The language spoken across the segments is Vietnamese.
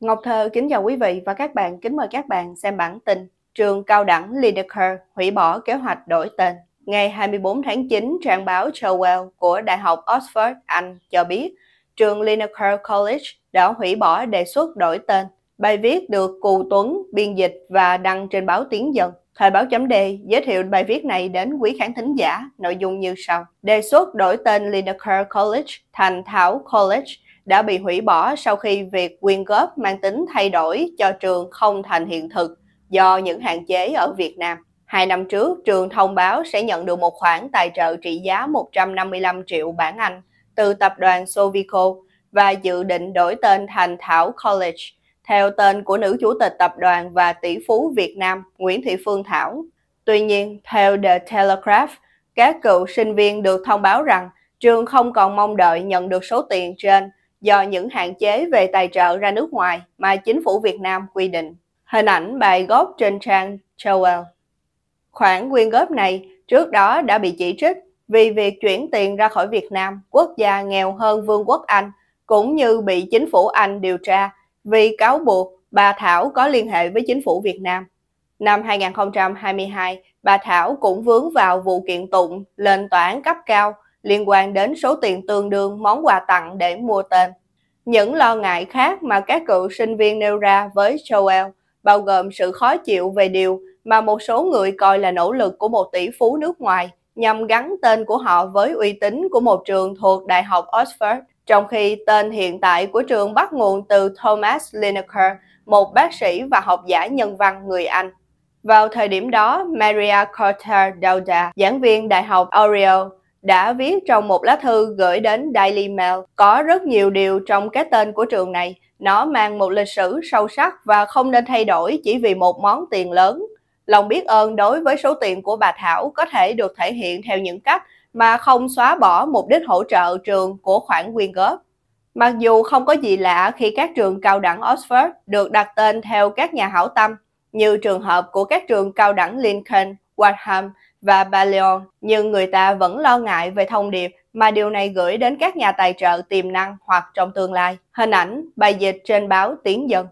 Ngọc Thơ kính chào quý vị và các bạn, kính mời các bạn xem bản tin Trường cao đẳng Lideker hủy bỏ kế hoạch đổi tên. Ngày 24 tháng 9, trang báo Chowell của Đại học Oxford, Anh cho biết trường Lineker College đã hủy bỏ đề xuất đổi tên. Bài viết được Cù Tuấn biên dịch và đăng trên báo Tiếng Dân. Thời báo chấm đề giới thiệu bài viết này đến quý khán thính giả, nội dung như sau. Đề xuất đổi tên Lineker College thành Thảo College – đã bị hủy bỏ sau khi việc quyên góp mang tính thay đổi cho trường không thành hiện thực do những hạn chế ở Việt Nam. Hai năm trước, trường thông báo sẽ nhận được một khoản tài trợ trị giá 155 triệu bảng Anh từ tập đoàn Sovico và dự định đổi tên thành Thảo College theo tên của nữ chủ tịch tập đoàn và tỷ phú Việt Nam Nguyễn Thị Phương Thảo. Tuy nhiên, theo The Telegraph, các cựu sinh viên được thông báo rằng trường không còn mong đợi nhận được số tiền trên do những hạn chế về tài trợ ra nước ngoài mà chính phủ Việt Nam quy định. Hình ảnh bài góp trên trang Joel. Khoản quyên góp này trước đó đã bị chỉ trích vì việc chuyển tiền ra khỏi Việt Nam, quốc gia nghèo hơn Vương quốc Anh, cũng như bị chính phủ Anh điều tra vì cáo buộc bà Thảo có liên hệ với chính phủ Việt Nam. Năm 2022, bà Thảo cũng vướng vào vụ kiện tụng lên tòa án cấp cao liên quan đến số tiền tương đương món quà tặng để mua tên. Những lo ngại khác mà các cựu sinh viên nêu ra với Joel bao gồm sự khó chịu về điều mà một số người coi là nỗ lực của một tỷ phú nước ngoài nhằm gắn tên của họ với uy tín của một trường thuộc Đại học Oxford, trong khi tên hiện tại của trường bắt nguồn từ Thomas Lineker, một bác sĩ và học giả nhân văn người Anh. Vào thời điểm đó, Maria Carter Dauda, giảng viên Đại học Oriel, đã viết trong một lá thư gửi đến Daily Mail. Có rất nhiều điều trong cái tên của trường này, nó mang một lịch sử sâu sắc và không nên thay đổi chỉ vì một món tiền lớn. Lòng biết ơn đối với số tiền của bà Thảo có thể được thể hiện theo những cách mà không xóa bỏ mục đích hỗ trợ trường của khoản quyên góp. Mặc dù không có gì lạ khi các trường cao đẳng Oxford được đặt tên theo các nhà hảo tâm, như trường hợp của các trường cao đẳng Lincoln, Wadham và Baleon, nhưng người ta vẫn lo ngại về thông điệp mà điều này gửi đến các nhà tài trợ tiềm năng hoặc trong tương lai. Hình ảnh, bài dịch trên báo Tiếng Dân.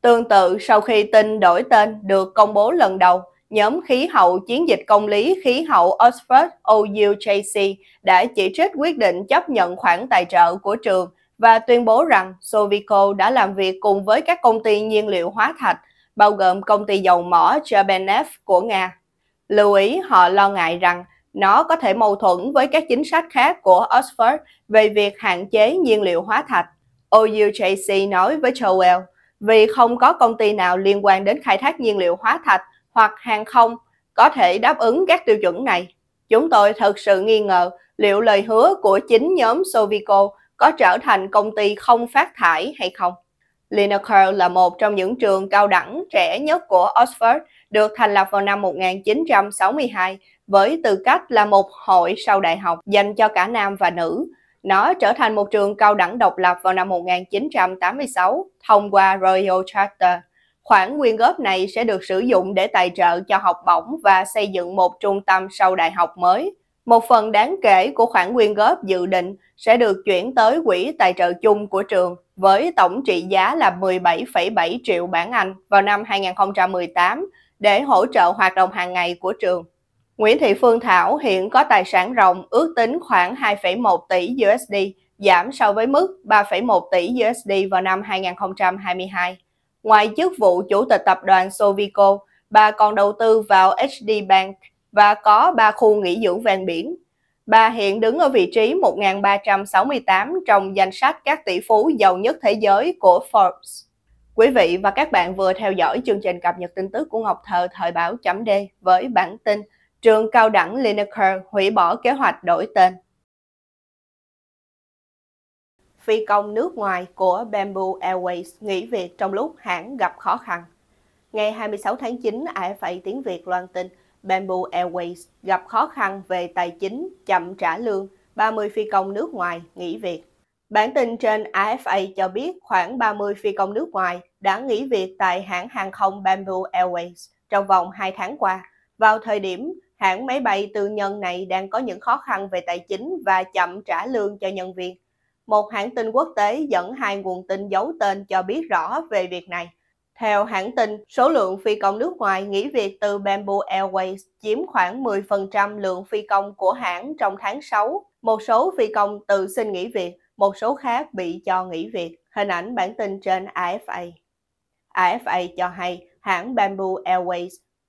Tương tự, sau khi tin đổi tên được công bố lần đầu, nhóm khí hậu chiến dịch công lý khí hậu Oxford OUJC đã chỉ trích quyết định chấp nhận khoản tài trợ của trường và tuyên bố rằng Sovico đã làm việc cùng với các công ty nhiên liệu hóa thạch, bao gồm công ty dầu mỏ Cherbenev của Nga. Lưu ý họ lo ngại rằng nó có thể mâu thuẫn với các chính sách khác của Oxford về việc hạn chế nhiên liệu hóa thạch. OUJC nói với Joel, vì không có công ty nào liên quan đến khai thác nhiên liệu hóa thạch hoặc hàng không có thể đáp ứng các tiêu chuẩn này. Chúng tôi thật sự nghi ngờ liệu lời hứa của chính nhóm Sovico có trở thành công ty không phát thải hay không. Lineker là một trong những trường cao đẳng trẻ nhất của Oxford được thành lập vào năm 1962 với tư cách là một hội sau đại học dành cho cả nam và nữ. Nó trở thành một trường cao đẳng độc lập vào năm 1986 thông qua Royal Charter. Khoản quyên góp này sẽ được sử dụng để tài trợ cho học bổng và xây dựng một trung tâm sau đại học mới. Một phần đáng kể của khoản quyên góp dự định sẽ được chuyển tới quỹ tài trợ chung của trường với tổng trị giá là 17,7 triệu bảng Anh vào năm 2018 để hỗ trợ hoạt động hàng ngày của trường. Nguyễn Thị Phương Thảo hiện có tài sản rộng ước tính khoảng 2,1 tỷ USD, giảm so với mức 3,1 tỷ USD vào năm 2022. Ngoài chức vụ chủ tịch tập đoàn Sovico, bà còn đầu tư vào HD Bank và có 3 khu nghỉ dưỡng ven biển. Bà hiện đứng ở vị trí 1368 trong danh sách các tỷ phú giàu nhất thế giới của Forbes. Quý vị và các bạn vừa theo dõi chương trình cập nhật tin tức của Ngọc Thơ thời báo chấm D với bản tin Trường cao đẳng Lineker hủy bỏ kế hoạch đổi tên. Phi công nước ngoài của Bamboo Airways nghỉ việc trong lúc hãng gặp khó khăn. Ngày 26 tháng 9, AFA tiếng Việt loan tin Bamboo Airways gặp khó khăn về tài chính, chậm trả lương, 30 phi công nước ngoài nghỉ việc. Bản tin trên AFA cho biết khoảng 30 phi công nước ngoài đã nghỉ việc tại hãng hàng không Bamboo Airways trong vòng 2 tháng qua, vào thời điểm hãng máy bay tư nhân này đang có những khó khăn về tài chính và chậm trả lương cho nhân viên. Một hãng tin quốc tế dẫn hai nguồn tin giấu tên cho biết rõ về việc này. Theo hãng tin, số lượng phi công nước ngoài nghỉ việc từ Bamboo Airways chiếm khoảng 10% lượng phi công của hãng trong tháng 6. Một số phi công tự xin nghỉ việc, một số khác bị cho nghỉ việc. Hình ảnh bản tin trên AFA. AFA cho hay hãng Bamboo Airways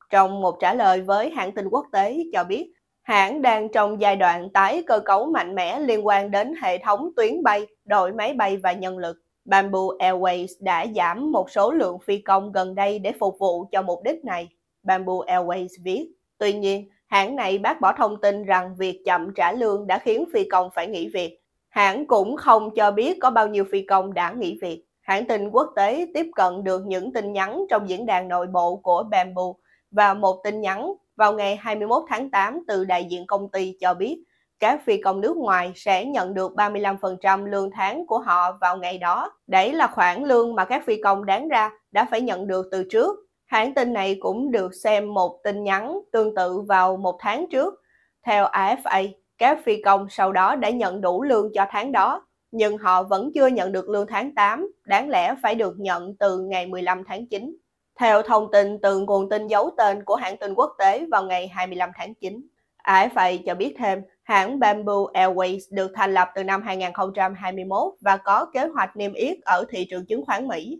trong một trả lời với hãng tin quốc tế cho biết hãng đang trong giai đoạn tái cơ cấu mạnh mẽ liên quan đến hệ thống tuyến bay, đội máy bay và nhân lực. Bamboo Airways đã giảm một số lượng phi công gần đây để phục vụ cho mục đích này, Bamboo Airways viết. Tuy nhiên, hãng này bác bỏ thông tin rằng việc chậm trả lương đã khiến phi công phải nghỉ việc. Hãng cũng không cho biết có bao nhiêu phi công đã nghỉ việc hãng tin quốc tế tiếp cận được những tin nhắn trong diễn đàn nội bộ của Bamboo và một tin nhắn vào ngày 21 tháng 8 từ đại diện công ty cho biết các phi công nước ngoài sẽ nhận được 35% lương tháng của họ vào ngày đó. Đấy là khoản lương mà các phi công đáng ra đã phải nhận được từ trước. Hãng tin này cũng được xem một tin nhắn tương tự vào một tháng trước. Theo AFA, các phi công sau đó đã nhận đủ lương cho tháng đó nhưng họ vẫn chưa nhận được lương tháng 8, đáng lẽ phải được nhận từ ngày 15 tháng 9. Theo thông tin từ nguồn tin giấu tên của hãng tin quốc tế vào ngày 25 tháng 9, AFA cho biết thêm, hãng Bamboo Airways được thành lập từ năm 2021 và có kế hoạch niêm yết ở thị trường chứng khoán Mỹ.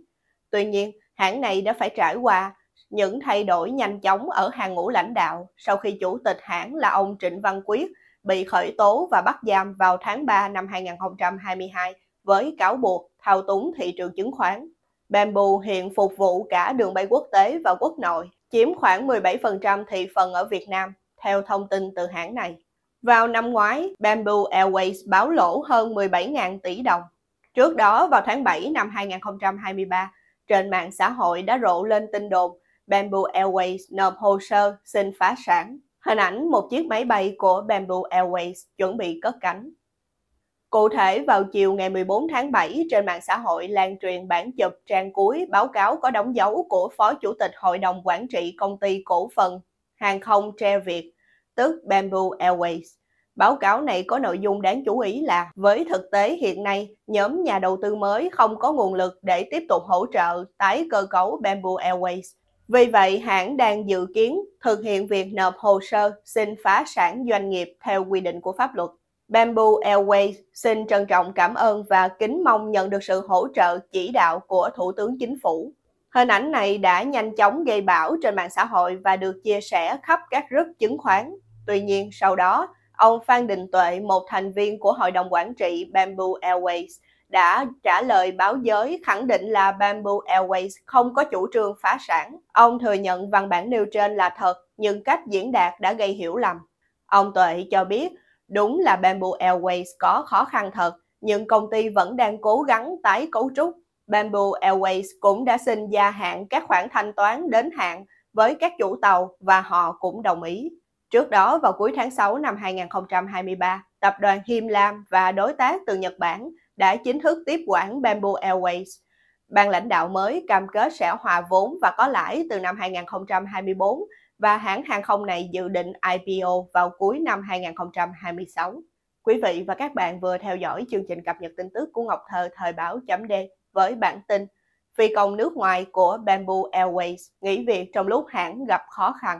Tuy nhiên, hãng này đã phải trải qua những thay đổi nhanh chóng ở hàng ngũ lãnh đạo sau khi chủ tịch hãng là ông Trịnh Văn Quyết bị khởi tố và bắt giam vào tháng 3 năm 2022 với cáo buộc thao túng thị trường chứng khoán. Bamboo hiện phục vụ cả đường bay quốc tế và quốc nội, chiếm khoảng 17% thị phần ở Việt Nam, theo thông tin từ hãng này. Vào năm ngoái, Bamboo Airways báo lỗ hơn 17.000 tỷ đồng. Trước đó, vào tháng 7 năm 2023, trên mạng xã hội đã rộ lên tin đồn Bamboo Airways nộp hồ sơ xin phá sản hình ảnh một chiếc máy bay của Bamboo Airways chuẩn bị cất cánh. Cụ thể, vào chiều ngày 14 tháng 7, trên mạng xã hội lan truyền bản chụp trang cuối báo cáo có đóng dấu của Phó Chủ tịch Hội đồng Quản trị Công ty Cổ phần Hàng không Tre Việt, tức Bamboo Airways. Báo cáo này có nội dung đáng chú ý là với thực tế hiện nay, nhóm nhà đầu tư mới không có nguồn lực để tiếp tục hỗ trợ tái cơ cấu Bamboo Airways vì vậy, hãng đang dự kiến thực hiện việc nộp hồ sơ xin phá sản doanh nghiệp theo quy định của pháp luật. Bamboo Airways xin trân trọng cảm ơn và kính mong nhận được sự hỗ trợ chỉ đạo của Thủ tướng Chính phủ. Hình ảnh này đã nhanh chóng gây bão trên mạng xã hội và được chia sẻ khắp các group chứng khoán. Tuy nhiên, sau đó, ông Phan Đình Tuệ, một thành viên của Hội đồng Quản trị Bamboo Airways, đã trả lời báo giới khẳng định là Bamboo Airways không có chủ trương phá sản. Ông thừa nhận văn bản nêu trên là thật, nhưng cách diễn đạt đã gây hiểu lầm. Ông Tuệ cho biết, đúng là Bamboo Airways có khó khăn thật, nhưng công ty vẫn đang cố gắng tái cấu trúc. Bamboo Airways cũng đã xin gia hạn các khoản thanh toán đến hạn với các chủ tàu và họ cũng đồng ý. Trước đó vào cuối tháng 6 năm 2023, tập đoàn Him Lam và đối tác từ Nhật Bản đã chính thức tiếp quản Bamboo Airways. Ban lãnh đạo mới cam kết sẽ hòa vốn và có lãi từ năm 2024 và hãng hàng không này dự định IPO vào cuối năm 2026. Quý vị và các bạn vừa theo dõi chương trình cập nhật tin tức của Ngọc Thơ thời báo chấm D với bản tin Phi công nước ngoài của Bamboo Airways nghỉ việc trong lúc hãng gặp khó khăn.